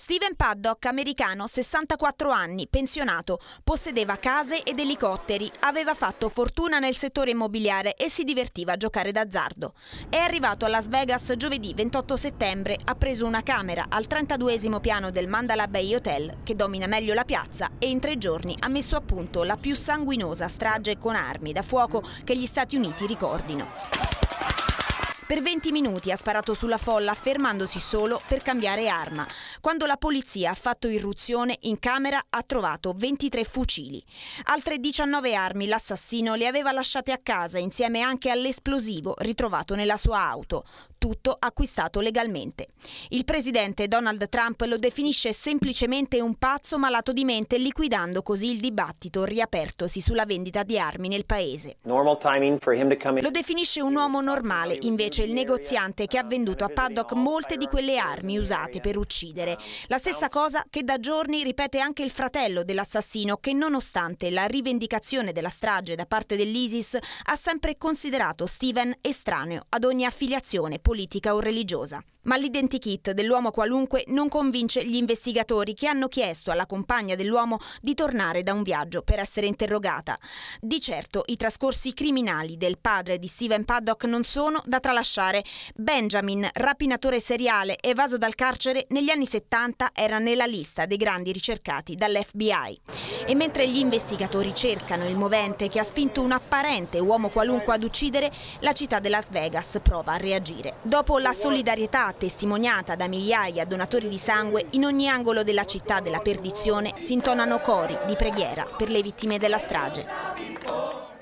Steven Paddock, americano, 64 anni, pensionato, possedeva case ed elicotteri, aveva fatto fortuna nel settore immobiliare e si divertiva a giocare d'azzardo. È arrivato a Las Vegas giovedì 28 settembre, ha preso una camera al 32 piano del Mandala Bay Hotel, che domina meglio la piazza, e in tre giorni ha messo a punto la più sanguinosa strage con armi da fuoco che gli Stati Uniti ricordino. Per 20 minuti ha sparato sulla folla fermandosi solo per cambiare arma. Quando la polizia ha fatto irruzione in camera ha trovato 23 fucili. Altre 19 armi l'assassino le aveva lasciate a casa insieme anche all'esplosivo ritrovato nella sua auto, tutto acquistato legalmente. Il presidente Donald Trump lo definisce semplicemente un pazzo malato di mente liquidando così il dibattito riapertosi sulla vendita di armi nel paese. Lo definisce un uomo normale invece Croce, il negoziante che ha venduto a Paddock molte di quelle armi usate per uccidere. La stessa cosa che da giorni ripete anche il fratello dell'assassino che nonostante la rivendicazione della strage da parte dell'ISIS ha sempre considerato Steven estraneo ad ogni affiliazione politica o religiosa. Ma l'identikit dell'uomo qualunque non convince gli investigatori che hanno chiesto alla compagna dell'uomo di tornare da un viaggio per essere interrogata. Di certo i trascorsi criminali del padre di Steven Paddock non sono da tralasciare. Benjamin, rapinatore seriale evaso dal carcere, negli anni 70 era nella lista dei grandi ricercati dall'FBI. E mentre gli investigatori cercano il movente che ha spinto un apparente uomo qualunque ad uccidere, la città di Las Vegas prova a reagire. Dopo la solidarietà testimoniata da migliaia donatori di sangue, in ogni angolo della città della perdizione si intonano cori di preghiera per le vittime della strage.